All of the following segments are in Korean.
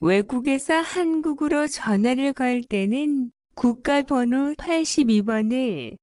외국에서 한국으로 전화를 걸 때는 국가번호 82번을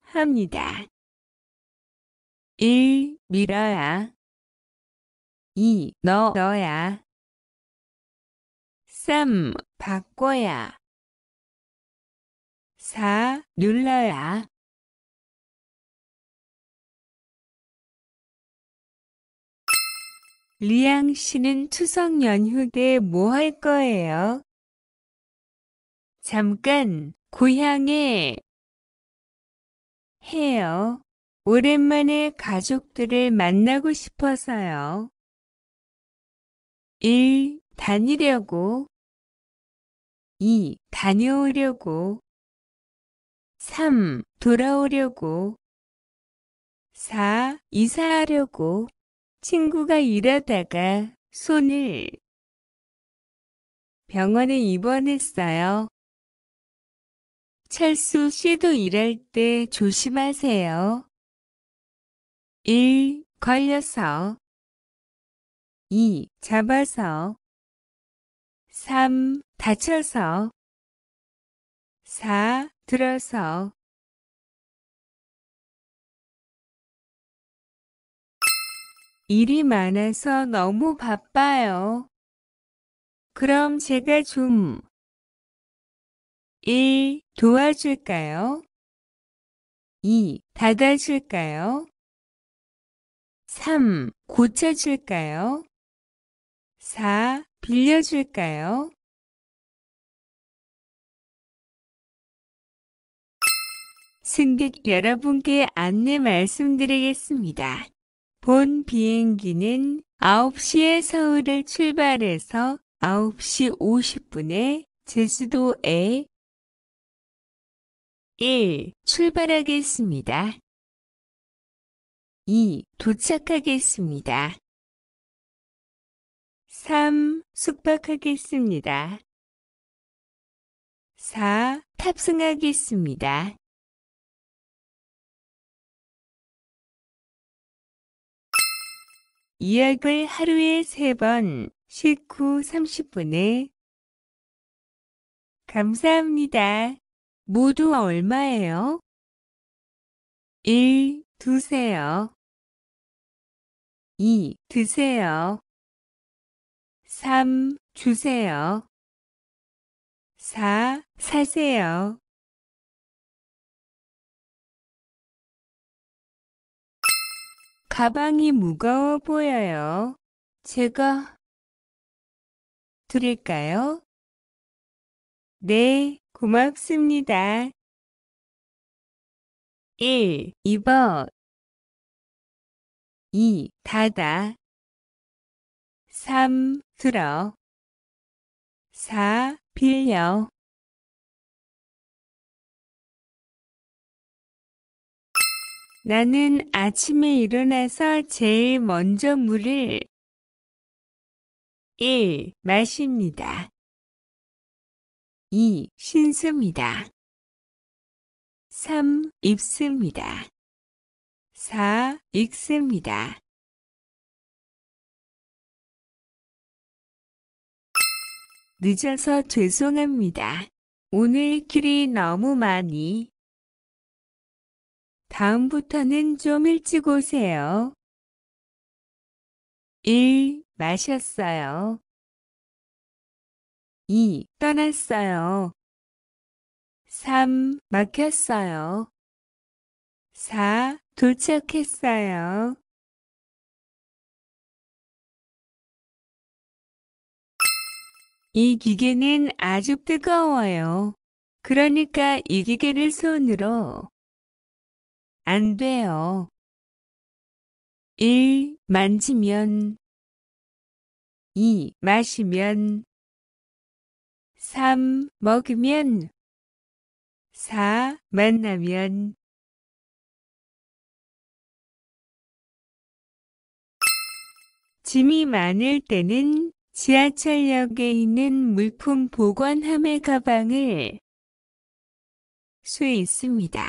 합니다. 1. 밀어야 2. 넣어야 3. 바꿔야 4. 눌러야 리앙 씨는 추석 연휴 때 뭐 할 거예요? 잠깐 고향에 해요. 오랜만에 가족들을 만나고 싶어서요. 1. 다니려고 2. 다녀오려고 3. 돌아오려고 4. 이사하려고 친구가 일하다가 손을 병원에 입원했어요. 철수 씨도 일할 때 조심하세요. 1. 걸려서 2. 잡아서 3. 다쳐서 4. 들어서 일이 많아서 너무 바빠요. 그럼 제가 좀일 도와줄까요? 2. 닫아줄까요? 3. 고쳐줄까요? 4. 빌려줄까요? 승객 여러분께 안내 말씀드리겠습니다. 본 비행기는 9시에 서울을 출발해서 9시 50분에 제주도에 1. 출발하겠습니다. 2. 도착하겠습니다. 3. 숙박하겠습니다. 4. 탑승하겠습니다. 이약을 하루에 세번 식후 30분에 감사합니다. 모두 얼마예요? 1. 두세요. 2. 드세요. 3. 주세요. 4. 사세요. 가방이 무거워 보여요. 제가 드릴까요? 네, 고맙습니다. 1. 2번 2. 닫아 3. 들어 4. 빌려 나는 아침에 일어나서 제일 먼저 물을 1. 마십니다. 2. 신습니다. 3. 입습니다. 4. 읽습니다. 늦어서 죄송합니다. 오늘 길이 너무 많이 다음부터는 좀 일찍 오세요. 1. 마셨어요. 2. 떠났어요. 3. 막혔어요. 4. 도착했어요. 이 기계는 아주 뜨거워요. 그러니까 이 기계를 손으로 안 돼요. 일 만지면 2. 마시면 3. 먹으면 4. 만나면 짐이 많을 때는 지하철역에 있는 물품 보관함의 가방을 수 있습니다.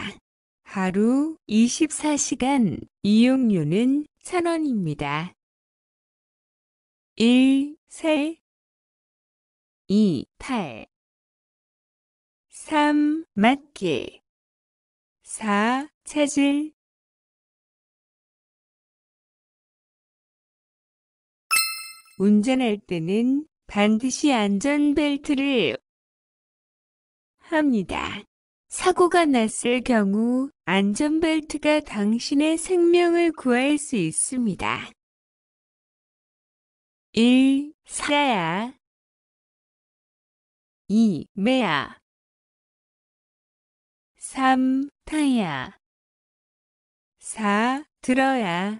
하루 24시간 이용료는 1,000원입니다. 1, 셀 2, 8 3, 맞기 4, 체질 운전할 때는 반드시 안전벨트를 합니다. 사고가 났을 경우 안전벨트가 당신의 생명을 구할 수 있습니다. 1. 살야 2. 매야 3. 타야 4. 들어야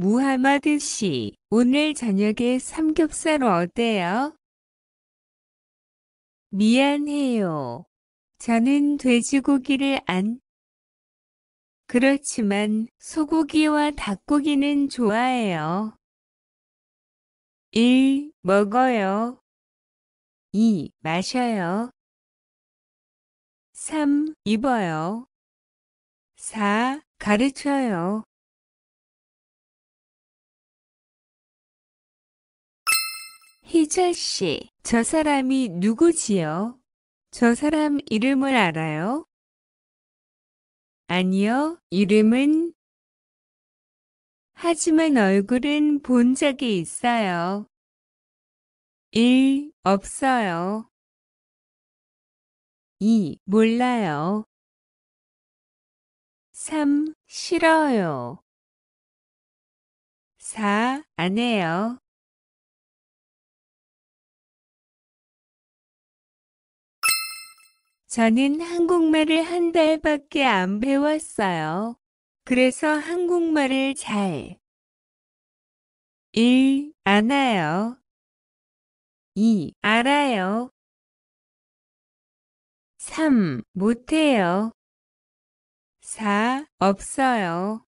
무하마드 씨, 오늘 저녁에 삼겹살 어때요? 미안해요. 저는 돼지고기를 안. 그렇지만 소고기와 닭고기는 좋아해요. 1. 먹어요. 2. 마셔요. 3. 입어요. 4. 가르쳐요. 희철 씨, 저 사람이 누구지요? 저 사람 이름을 알아요? 아니요, 이름은 하지만 얼굴은 본 적이 있어요. 1. 없어요. 2. 몰라요. 3. 싫어요. 4. 안 해요. 저는 한국말을 한 달밖에 안 배웠어요. 그래서 한국말을 잘 1. 안아요 2. 알아요 3. 못해요 4. 없어요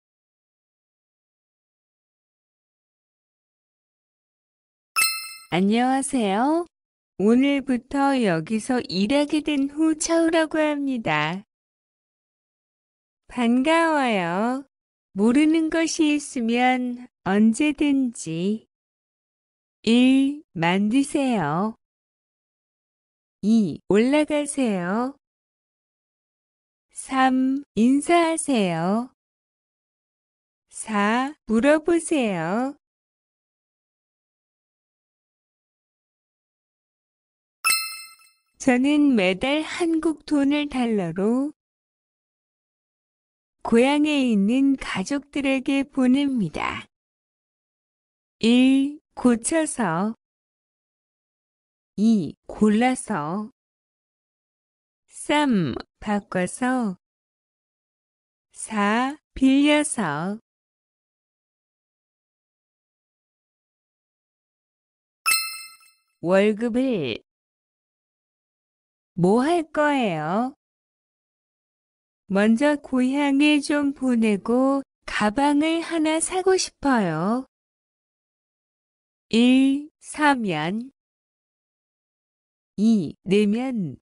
안녕하세요. 오늘부터 여기서 일하게 된 후 차우라고 합니다. 반가워요. 모르는 것이 있으면 언제든지 일 만드세요. 2. 올라가세요. 3. 인사하세요. 4. 물어보세요. 저는 매달 한국 돈을 달러로 고향에 있는 가족들에게 보냅니다. 1. 고쳐서 2. 골라서 3. 바꿔서 4. 빌려서 월급을 뭐할 거예요? 먼저 고향에 좀 보내고 가방을 하나 사고 싶어요. 1. 사면 2. 내면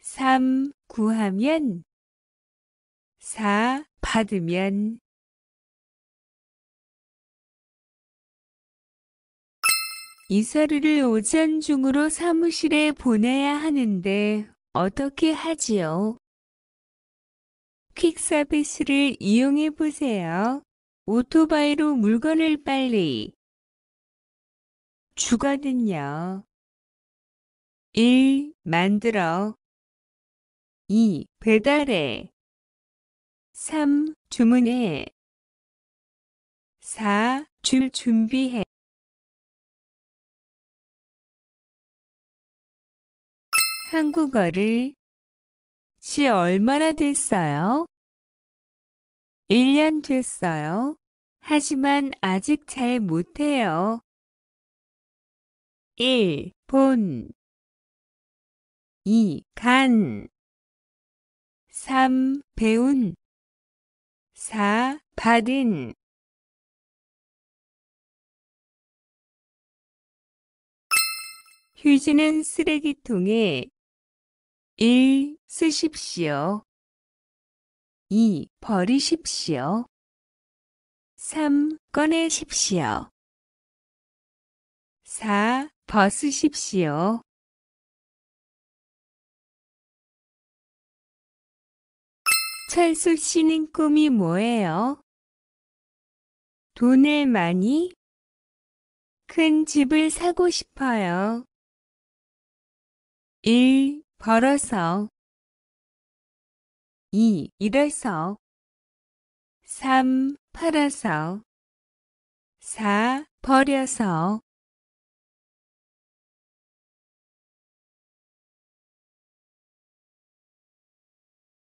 3. 구하면 4. 받으면 이사료를 오전 중으로 사무실에 보내야 하는데 어떻게 하지요? 퀵 서비스를 이용해 보세요. 오토바이로 물건을 빨리 주거든요. 1. 만들어 2. 배달해 3. 주문해 4. 줄 준비해 한국어를 지 얼마나 됐어요? 1년 됐어요. 하지만 아직 잘 못해요. 1. 본 2. 간 3. 배운 4. 받은 휴지는 쓰레기통에 1. 쓰십시오. 2. 버리십시오. 3. 꺼내십시오. 4. 벗으십시오. 철수 씨는 꿈이 뭐예요? 돈을 많이? 큰 집을 사고 싶어요. 1. 벌어서 2. 일어서 3. 팔아서 4. 버려서